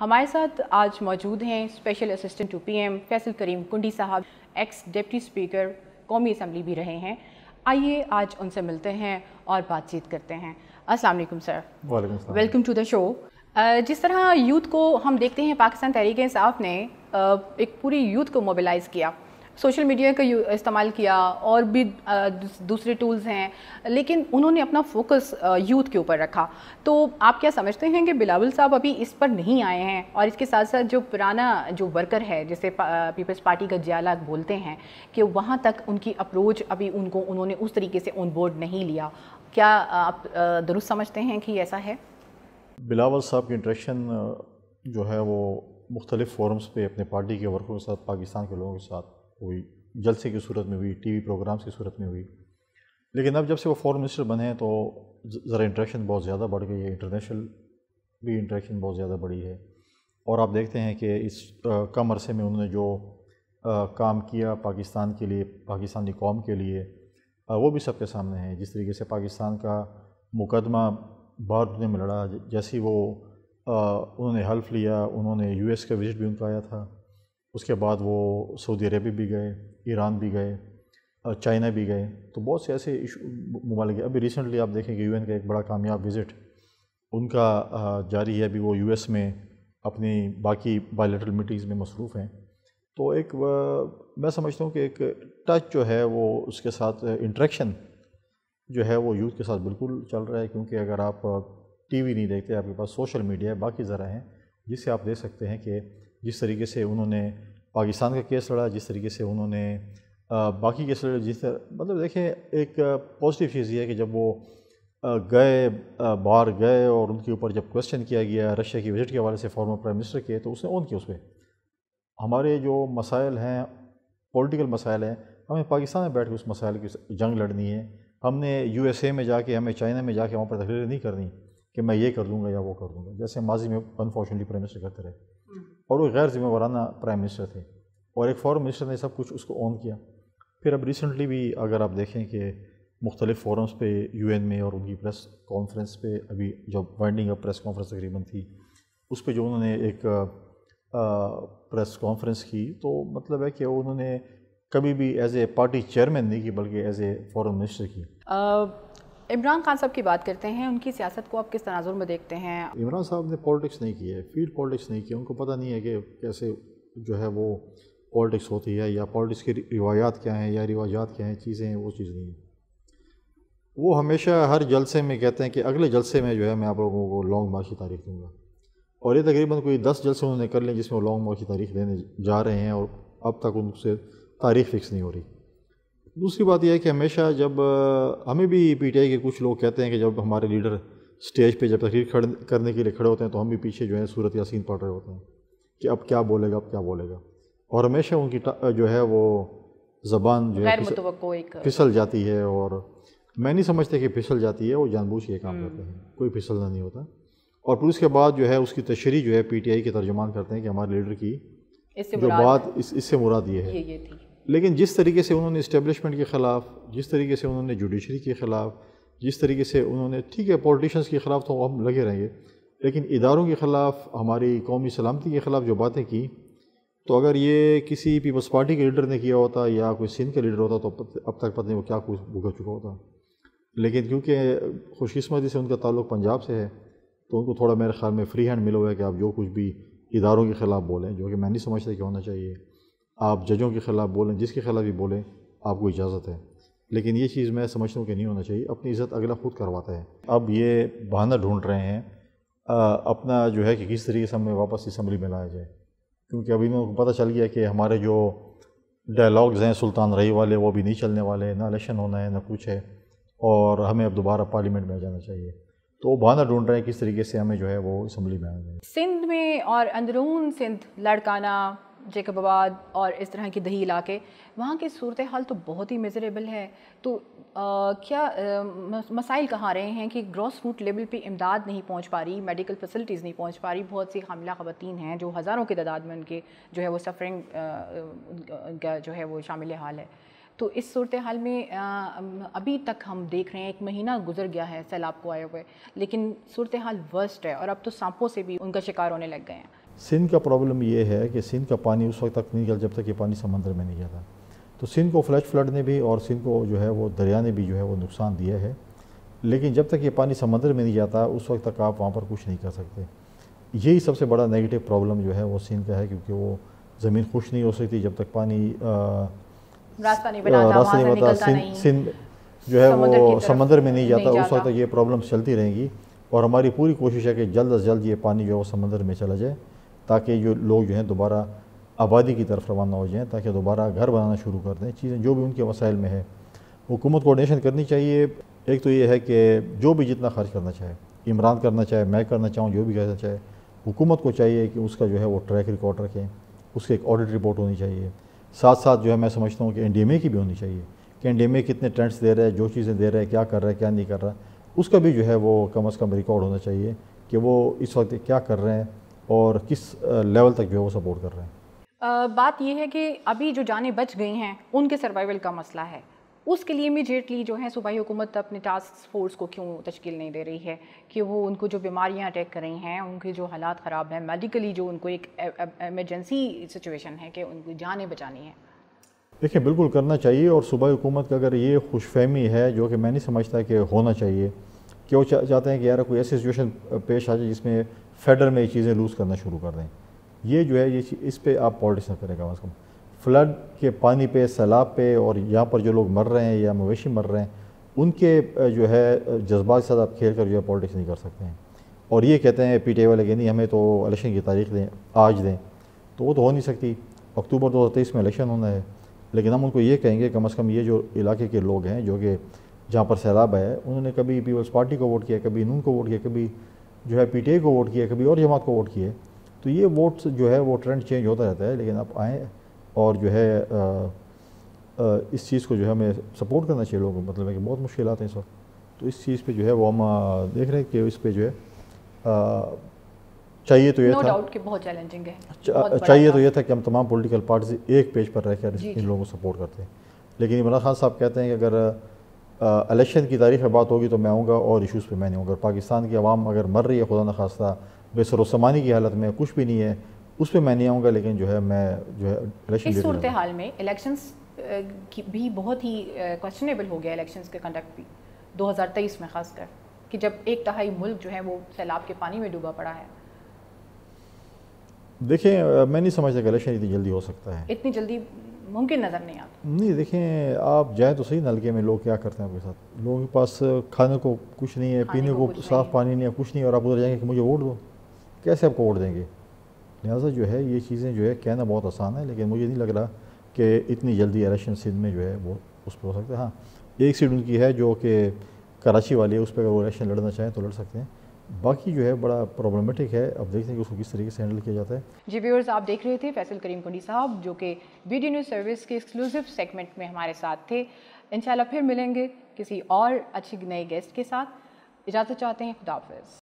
हमारे साथ आज मौजूद हैं special assistant to PM Faisal Karim Kundi साहब एक्स डिप्टी स्पीकर कौमी असम्बली भी रहे हैं आइए आज उनसे मिलते हैं और बातचीत करते हैं अस्सलाम वालेकुम sir welcome to the show जिस तरह यूथ को हम देखते हैं पाकिस्तान तहरीक साहब ने एक पूरी यूथ को मोबिलाइज़ किया सोशल मीडिया का इस्तेमाल किया और भी दूसरे टूल्स हैं लेकिन उन्होंने अपना फोकस यूथ के ऊपर रखा तो आप क्या समझते हैं कि बिलावल साहब अभी इस पर नहीं आए हैं और इसके साथ साथ जो पुराना जो वर्कर है जिसे पीपल्स पार्टी का जियाला बोलते हैं कि वहाँ तक उनकी अप्रोच अभी उनको उन्होंने उस तरीके से ऑन बोर्ड नहीं लिया क्या आप दुरुस्त समझते हैं कि ऐसा है बिलावल साहब की इंट्रेक्शन जो है वो मुख्तलिफ़ फोरम्स पे अपने पार्टी के वर्कों के साथ पाकिस्तान के लोगों के साथ हुई जलसे की सूरत में हुई टीवी प्रोग्राम्स की सूरत में हुई लेकिन अब जब से वो फॉरेन मिनिस्टर बने तो ज़रा इंटरेक्शन बहुत ज़्यादा बढ़ गई है इंटरनेशनल भी इंट्रैक्शन बहुत ज़्यादा बढ़ी है और आप देखते हैं कि इस कम अरसे में उन्होंने जो काम किया पाकिस्तान के लिए पाकिस्तानी कौम के लिए वो भी सबके सामने हैं जिस तरीके से पाकिस्तान का मुकदमा बाहर दुनिया में लड़ा जैसी वो उन्होंने हल्फ लिया उन्होंने यूएस का विज़िट भी उनका आया था उसके बाद वो सऊदी अरब भी गए ईरान भी गए चाइना भी गए तो बहुत से ऐसे ममालिक अभी रिसेंटली आप देखें कि यूएन का एक बड़ा कामयाब विज़िट उनका जारी है अभी वो यूएस में अपनी बाकी बायोलिटल मीटिंग्स में मसरूफ़ हैं तो एक मैं समझता हूँ कि एक टच जो है वो उसके साथ इंट्रैक्शन जो है वो यूथ के साथ बिल्कुल चल रहा है क्योंकि अगर आप टीवी नहीं देखते आपके पास सोशल मीडिया है बाकी ज़रा हैं जिससे आप देख सकते हैं कि जिस तरीके से उन्होंने पाकिस्तान का केस लड़ा जिस तरीके से उन्होंने बाकी केस लड़े जिस तरह मतलब देखें एक पॉजिटिव चीज़ ये है कि जब वो गए बाहर गए और उनके ऊपर जब क्वेश्चन किया गया रशिया की विज़िट के हवाले से फॉर्मर प्राइम मिनिस्टर के तो उसने ऑन किया उस पर हमारे जो मसाइल हैं पॉलिटिकल मसाइल हैं हमें पाकिस्तान में बैठ के उस मसाइल की जंग लड़नी है हमने यू एस ए में जाके हमें चाइना में जाके वहाँ पर तकलीर नहीं करनी कि मैं ये कर लूँगा या वो कर लूँगा जैसे माजी में अनफॉर्चुनेटली प्राइम मिनिस्टर करते रहे हम्म। और वो गैर जिम्मेवाराना प्राइम मिनिस्टर थे और एक फॉरन मिनिस्टर ने सब कुछ उसको ऑन किया फिर अब रिसेंटली भी अगर आप देखें कि मुख्तलिफ फोरम्स पे यूएन में और उनकी प्रेस कॉन्फ्रेंस पे अभी जो वाइंडिंग अप प्रेस कॉन्फ्रेंस तकरीबन थी उस पर जो उन्होंने एक आ, प्रेस कॉन्फ्रेंस की तो मतलब है कि उन्होंने कभी भी एज ए पार्टी चेयरमैन नहीं की बल्कि एज ए फॉरन मिनिस्टर की इमरान खान साहब की बात करते हैं उनकी सियासत को आप किस तनाजुर में देखते हैं इमरान साहब ने पॉलिटिक्स नहीं की है फील्ड पॉलिटिक्स नहीं की उनको पता नहीं है कि कैसे जो है वो पॉलिटिक्स होती है या पॉलिटिक्स की रिवायात क्या हैं या रिवायात क्या हैं चीज़ें हैं वो चीज़ नहीं है वो हमेशा हर जलसे में कहते हैं कि अगले जलसे में जो है मैं आप लोगों को लॉन्ग मार्च की तारीख दूँगा और ये तकरीबन कोई दस जलसे उन्होंने कर लें जिसमें वो लॉन्ग मार्च की तारीख देने जा रहे हैं और अब तक उनसे तारीख फ़िक्स नहीं हो रही दूसरी बात यह है कि हमेशा जब हमें भी पी टी आई के कुछ लोग कहते हैं कि जब हमारे लीडर स्टेज पे जब तकरीर खड़ करने के लिए खड़े होते हैं तो हम भी पीछे जो है सूरत यासीन पढ़ रहे होते हैं कि अब क्या बोलेगा अब क्या बोलेगा और हमेशा उनकी जो है वो ज़बान जो है फिसल, जाती है और मैं नहीं समझते कि फिसल जाती है वो जानबूझ के काम हम्म। करते हैं कोई फिसलना नहीं होता और फिर उसके बाद जो है उसकी तशरी जो है पी टी आई के तर्जुमान करते हैं कि हमारे लीडर की जो बात इससे मुराद ये है ये, ये लेकिन जिस तरीके से उन्होंने इस्टेबलिशमेंट के ख़िलाफ़ जिस तरीके से उन्होंने जुडिशरी के ख़िलाफ़ जिस तरीके से उन्होंने ठीक है पॉलिटिशन्स के ख़िलाफ़ तो हम लगे रहेंगे लेकिन इदारों के ख़िलाफ़ हमारी कौमी सलामती के ख़िलाफ़ जो बातें की तो अगर ये किसी पीपल्स पार्टी के लीडर ने किया होता या कोई सिंध के लीडर होता तो अब तक पता नहीं वो क्या कुछ भुगत चुका होता लेकिन क्योंकि खुशकस्मती से उनका ताल्लुक पंजाब से है तो उनको थोड़ा मेरे ख्याल में फ्री हैंड मिला हुआ है कि आप जो कुछ भी इदारों के ख़िलाफ़ बोलें जो कि मैं नहीं समझता कि होना चाहिए आप जजों के ख़िलाफ़ बोलें जिसके ख़िलाफ़ भी बोलें आपको इजाज़त है लेकिन ये चीज़ मैं समझता हूँ कि नहीं होना चाहिए अपनी इज़्ज़त अगला खुद करवाता है अब ये बहाना ढूंढ रहे हैं आ, अपना जो है कि किस तरीके से हमें वापस इसम्बली में लाया जाए क्योंकि अभी इन्होंने पता चल गया कि हमारे जो डायलॉग्स हैं सुल्तान रही वाले वो भी नहीं चलने वाले ना इलेक्शन होना है ना कुछ है और हमें अब दोबारा पार्लियामेंट में जाना चाहिए तो वो बहाना ढूंढ रहे हैं किस तरीके से हमें जो है वो इसम्बली में आना चाहिए सिंध में और अंदरून सिंध लड़काना जैकबाबाद और इस तरह के दही इलाके वहाँ की सूरत हाल तो बहुत ही मेजरेबल है तो आ, क्या आ, मसाइल कहाँ रहे हैं कि ग्रॉस रूट लेवल पे इमदाद नहीं पहुँच पा रही मेडिकल फैसिलिटीज़ नहीं पहुँच पा रही बहुत सी हमला ख़वान हैं जो हज़ारों की तादाद में उनके जो है वो सफरिंग उनका जो है वो शामिल हाल है तो इस सूरत हाल में आ, अभी तक हम देख रहे हैं एक महीना गुजर गया है सैलाब को आए हुए लेकिन सूरत हाल वर्स्ट है और अब तो सांपों से भी उनका शिकार होने लग गए हैं सिंध का प्रॉब्लम ये है कि सिंध का पानी उस वक्त तक नहीं गया जब तक ये पानी समंदर में नहीं जाता तो सिंध को फ्लैश फ्लड ने भी और सिंध को जो है वो दरिया ने भी जो है वो नुकसान दिया है लेकिन जब तक ये पानी समंदर में नहीं जाता उस वक्त तक आप वहाँ पर कुछ नहीं कर सकते यही सबसे बड़ा नेगेटिव प्रॉब्लम जो है वो सिंध का है क्योंकि वो ज़मीन खुश नहीं हो सकती जब तक पानी रास्ता नहीं बनाता सिंध सिंध जो है वो समंदर में नहीं जाता उस वक्त तक ये प्रॉब्लम चलती रहेंगी और हमारी पूरी कोशिश है कि जल्द अज जल्द ये पानी जो है वो समंदर में चला जाए ताकि जो लोग जो हैं दोबारा आबादी की तरफ रवाना हो जाएँ ताकि दोबारा घर बनाना शुरू कर दें चीज़ें जो भी उनके वसाइल में है हुकूमत कोऑर्डिनेशन करनी चाहिए एक तो ये है कि जो भी जितना खर्च करना चाहे इमरान करना चाहे मैं करना चाहूँ जो भी करना चाहे हुकूमत को चाहिए कि उसका जो है वो ट्रैक रिकॉर्ड रखें उसकी एक ऑडिट रिपोर्ट होनी चाहिए साथ साथ जो है मैं समझता हूँ कि एन की भी होनी चाहिए कि एन कितने ट्रेंड्स दे रहा है जो चीज़ें दे रहा है क्या कर रहा है क्या नहीं कर रहा उसका भी जो है वो कम अज़ कम रिकॉर्ड होना चाहिए कि वो इस वक्त क्या कर रहे हैं और किस लेवल तक जो है वो सपोर्ट कर रहे हैं आ, बात यह है कि अभी जो जाने बच गई हैं उनके सर्वाइवल का मसला है उसके लिए इमीजिएटली जो है सूबाई हुकूमत अपने टास्क फोर्स को क्यों तश्कील नहीं दे रही है कि वो उनको जो बीमारियां अटैक कर रही हैं उनके जो हालात ख़राब हैं मेडिकली जो उनको एक एमरजेंसी e, सिचुएशन e, है कि उनको जानें बचानी है देखिए बिल्कुल करना चाहिए और सूबा हुकूमत का अगर ये खुश है जो कि मैं नहीं समझता कि होना चाहिए कि वो चाहते हैं कि यार कोई ऐसी सिचुएशन पेश आ जाए जिसमें फेडर में ये चीज़ें लूज़ करना शुरू कर दें ये जो है ये इस पर आप पॉलिटिक्स ना करें कम अज़ कम फ्लड के पानी पे सैलाब पे और यहाँ पर जो लोग मर रहे हैं या मवेशी मर रहे हैं उनके जो है जज्बात के साथ आप खेल कर जो है पॉलिटिक्स नहीं कर सकते हैं और ये कहते हैं पी टी वाले के नहीं हमें तो इलेक्शन की तारीख दें आज दें तो वो तो हो नहीं सकती अक्टूबर दो हज़ार तेईस में इलेक्शन होना है लेकिन हम उनको ये कहेंगे कम अज़ कम ये जो इलाके के लोग हैं जो कि जहाँ पर सैलाब है उन्होंने कभी पीपल्स पार्टी को वोट किया कभी नून को वोट किया कभी जो है पीटीए को वोट किया कभी और जमात को वोट किए तो ये वोट्स जो है वो ट्रेंड चेंज होता रहता है लेकिन आप आएँ और जो है आ, आ, इस चीज़ को जो है हमें सपोर्ट करना चाहिए लोगों को मतलब है कि बहुत मुश्किल आते हैं इस वक्त तो इस चीज़ पे जो है वो हम देख रहे हैं कि इस पे जो है आ, चाहिए तो ये no था कि बहुत चैलेंजिंग है चा, अच्छा, चाहिए तो ये था कि हम तमाम पॉलिटिकल पार्टीज एक पेज पर रहकर इन लोगों को सपोर्ट करते हैं लेकिन इमरान खान साहब कहते हैं कि अगर इलेक्शन की तारीख पर बात होगी तो मैं आऊँगा और इशूज़ पर मैं नहीं आऊँगा पाकिस्तान की आवाम अगर मर रही है खुदा न खास्ता बेसरोसमानी की हालत में कुछ भी नहीं है उस पर मैं नहीं आऊँगा लेकिन जो है मैं जो है सूरत हाल में भी बहुत ही क्वेश्चनेबल हो गया इलेक्शंस के कंडक्ट भी 2023 में खासकर कि जब एक तहाई मुल्क जो है वो सैलाब के पानी में डूबा पड़ा है देखें मैं नहीं समझता कि इलेक्शन इतनी जल्दी हो सकता है इतनी जल्दी मुमकिन नज़र नहीं आता नहीं देखें आप जाए तो सही नलके में लोग क्या करते हैं आपके साथ लोगों के पास खाने को कुछ नहीं है पीने को, साफ़ पानी नहीं है कुछ नहीं है और आप उधर जाएंगे कि मुझे वोट दो कैसे आपको वोट देंगे लिहाजा जो है ये चीज़ें जो है कहना बहुत आसान है लेकिन मुझे नहीं लग रहा कि इतनी जल्दी इलेक्शन सिंध में जो है वो उस पर हो सकता है हाँ एक सीट उनकी है जो कि कराची वाली है उस पर अगर वो इलेक्शन लड़ना चाहें तो लड़ सकते हैं बाकी जो है बड़ा प्रॉब्लमेटिक है अब देखते हैं कि उसको किस तरीके से हैंडल किया जाता है जी व्यूअर्स आप देख रहे थे फैसल करीम कुंडी साहब जो कि बी डी न्यूज़ सर्विस के एक्सक्लूसिव सेगमेंट में हमारे साथ थे इंशाल्लाह फिर मिलेंगे किसी और अच्छी नए गेस्ट के साथ इजाज़त चाहते हैं खुदाफिज